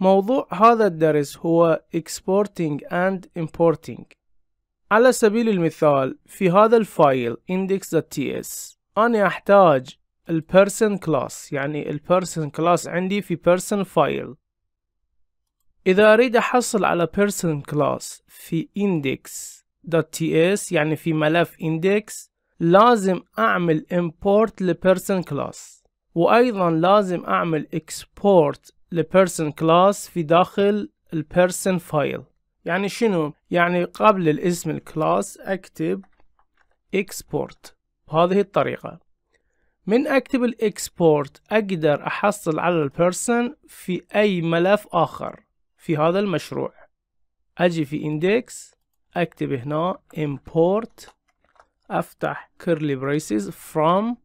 موضوع هذا الدرس هو Exporting and Importing على سبيل المثال في هذا الفايل index.ts أنا أحتاج ال person class يعني ال person class عندي في person file إذا أريد أحصل على person class في index.ts يعني في ملف index لازم أعمل import ل person class وأيضا لازم أعمل export لبيرسون كلاس في داخل البيرسون فايل يعني شنو يعني قبل الاسم الكلاس اكتب export بهذه الطريقة من اكتب الاكسبورت اقدر احصل على البيرسون في اي ملف اخر في هذا المشروع اجي في اندكس اكتب هنا import افتح curly braces from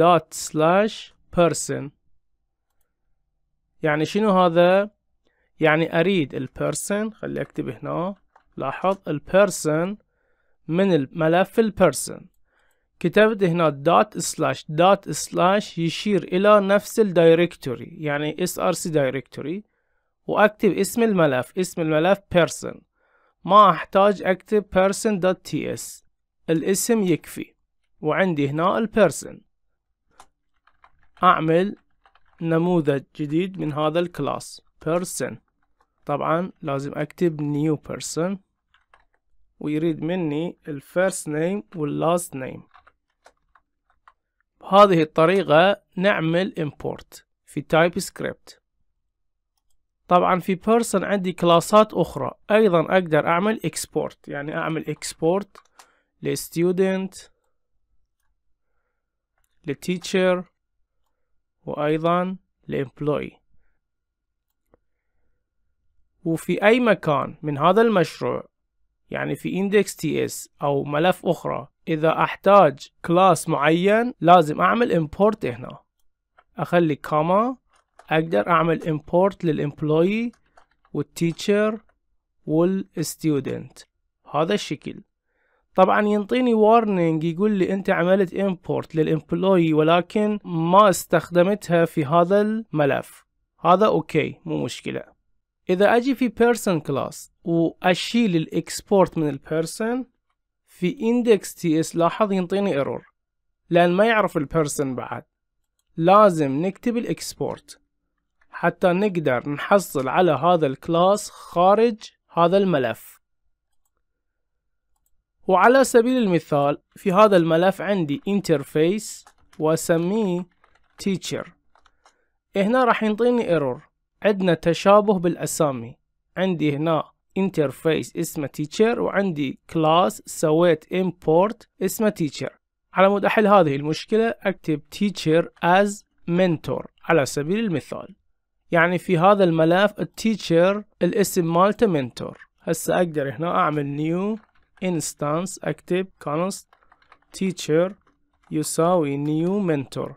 dot slash person يعني شنو هذا يعني اريد البيرسون خلي اكتب هنا لاحظ البيرسون من الملف البيرسون كتبت هنا دوت سلاش دوت سلاش يشير الى نفس الدايركتوري يعني اس ار سي دايركتوري واكتب اسم الملف اسم الملف person ما احتاج اكتب person.ts الاسم يكفي وعندي هنا البيرسون اعمل نموذج جديد من هذا الكلاس person طبعا لازم اكتب new person ويريد مني الفيرست نيم واللاست نيم بهذه الطريقة نعمل import في type script طبعا في person عندي كلاسات أخرى أيضا أقدر أعمل export يعني أعمل export لستودنت لتيتشر وأيضا الإمبلوي وفي أي مكان من هذا المشروع يعني في اندكس تي اس أو ملف أخرى إذا أحتاج كلاس معين لازم أعمل امبورت هنا أخلي كاما أقدر أعمل امبورت للإمبلوي والتيتشر والستودنت هذا الشكل طبعا ينطيني وارنينج يقول لي انت عملت امبورت للامبلوي ولكن ما استخدمتها في هذا الملف هذا اوكي مو مشكله اذا اجي في person class واشيل الاكسبورت من البيرسون في تي اس لاحظ ينطيني ايرور لان ما يعرف البيرسون بعد لازم نكتب الاكسبورت حتى نقدر نحصل على هذا الكلاس خارج هذا الملف وعلى سبيل المثال في هذا الملف عندي interface واسميه teacher هنا راح ينطيني ايرور عندنا تشابه بالاسامي عندي هنا interface اسمه teacher وعندي كلاس سويت import اسمه teacher على مود احل هذه المشكلة اكتب teacher as mentor على سبيل المثال يعني في هذا الملف التيتشر الاسم مالته منتور هسه اقدر هنا اعمل نيو instance اكتب const teacher يساوي new mentor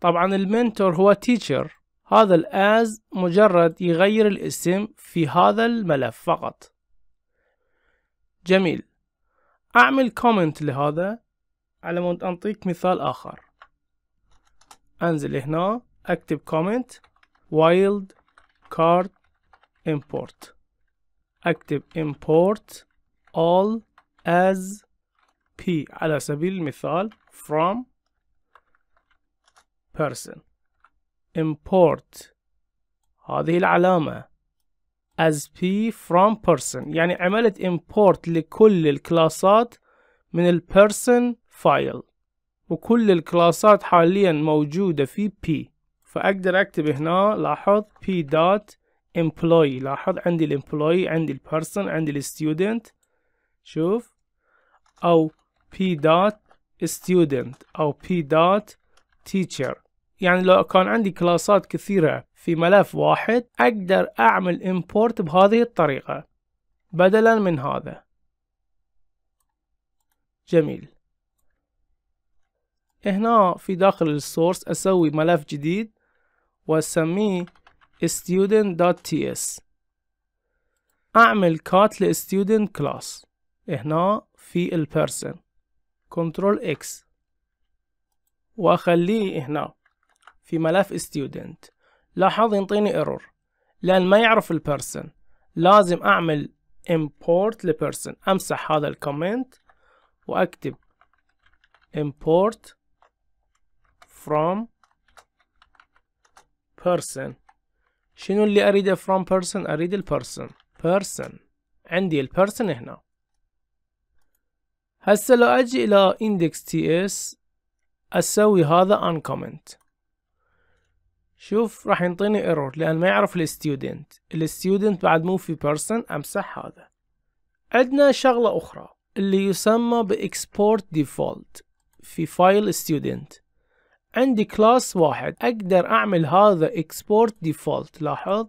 طبعا المنتور هو teacher هذا الاز مجرد يغير الاسم في هذا الملف فقط جميل اعمل كومنت لهذا على مود انطيك مثال اخر انزل هنا اكتب كومنت وايلد كارد import اكتب import all as p على سبيل المثال from person import هذه العلامة as p from person يعني عملت import لكل الكلاسات من person file وكل الكلاسات حاليا موجودة في p فأقدر أكتب هنا لاحظ p dot employee لاحظ عندي employee عندي person عندي student شوف او p dot student او p dot teacher يعني لو كان عندي كلاسات كثيرة في ملف واحد أقدر أعمل import بهذه الطريقة بدلا من هذا جميل هنا في داخل السورس أسوي ملف جديد وأسميه student.ts أعمل ل student class هنا في person control X وأخليه هنا في ملف student لاحظ ينطيني ايرور لأن ما يعرف person لازم أعمل import person أمسح هذا الكومنت وأكتب import from person شنو اللي اريده from person اريد البيرسون person عندي person هنا هسه لو اجي الى index ts اسوي هذا uncomment شوف راح ينطيني ايرور لان ما يعرف الستودنت الستودنت بعد مو في person امسح هذا عندنا شغلة اخرى اللي يسمى export default في file student عندي كلاس واحد اقدر اعمل هذا اكسبورت ديفولت لاحظ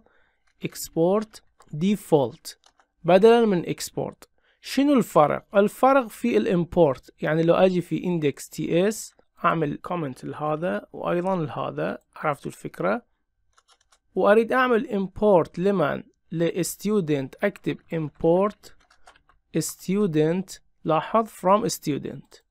اكسبورت ديفولت بدلا من اكسبورت شنو الفرق الفرق في الامبورت يعني لو اجي في اندكس تي اس اعمل كومنت لهذا وايضا لهذا عرفتوا الفكره واريد اعمل امبورت لمن لستودنت اكتب امبورت student لاحظ from student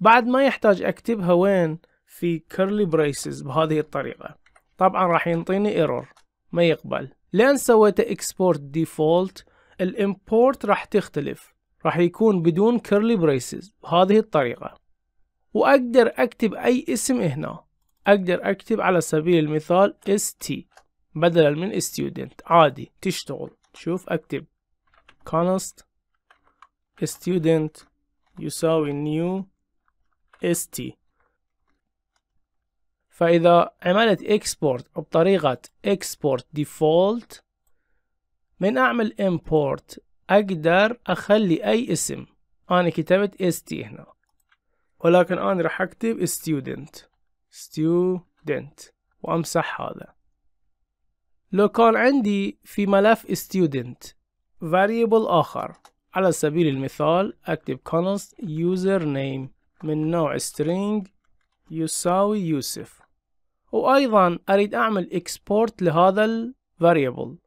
بعد ما يحتاج اكتبها وين في كيرلي بريسز بهذه الطريقة طبعا راح ينطيني ايرور ما يقبل لان سويت اكسبورت ديفولت الامبورت راح تختلف راح يكون بدون كيرلي بريسز بهذه الطريقة واقدر اكتب اي اسم هنا اقدر اكتب على سبيل المثال st بدلا من student عادي تشتغل شوف اكتب const student يساوي new st فإذا عملت إكسبورت بطريقة إكسبورت ديفولت من أعمل إمبورت أقدر أخلي أي اسم أنا كتبت ST هنا ولكن أنا راح أكتب student student وأمسح هذا لو كان عندي في ملف student variable آخر على سبيل المثال أكتب const username من نوع string يساوي يوسف وايضا اريد اعمل اكسبورت لهذا الفاريبل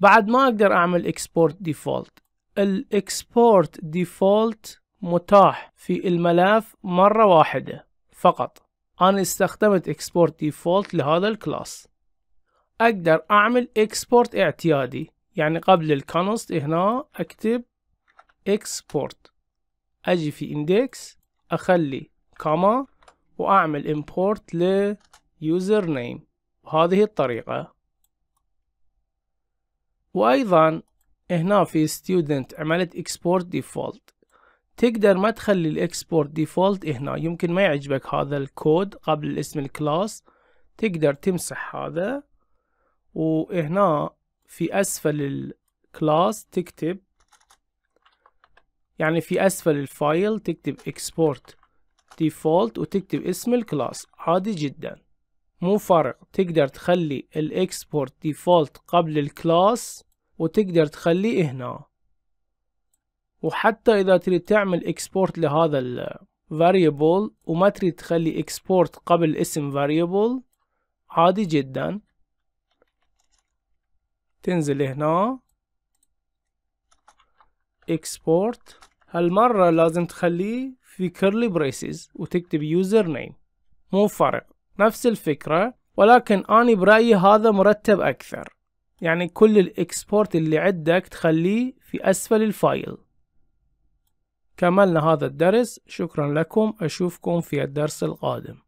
بعد ما اقدر اعمل اكسبورت ديفولت الاكسبورت ديفولت متاح في الملف مرة واحدة فقط انا استخدمت اكسبورت ديفولت لهذا الكلاس اقدر اعمل اكسبورت اعتيادي يعني قبل الكونست هنا اكتب اكسبورت اجي في اندكس اخلي كما واعمل امبورت ل يوزر نيم بهذه الطريقة وأيضا هنا في student عملت export default تقدر ما تخلي الاكسبورت ديفولت هنا يمكن ما يعجبك هذا الكود قبل اسم الكلاس تقدر تمسح هذا وهنا في اسفل الكلاس تكتب يعني في اسفل الفايل تكتب export default وتكتب اسم الكلاس عادي جدا مو فرق تقدر تخلي الاكسبورت ديفولت قبل الكلاس وتقدر تخليه هنا وحتى اذا تريد تعمل اكسبورت لهذا ال variable وما تريد تخلي export قبل اسم variable عادي جدا تنزل هنا export هالمرة لازم تخليه في curly braces وتكتب username مو فرق نفس الفكرة ولكن أنا برأيي هذا مرتب أكثر يعني كل الإكسبورت اللي عندك تخليه في أسفل الفايل كملنا هذا الدرس شكرا لكم أشوفكم في الدرس القادم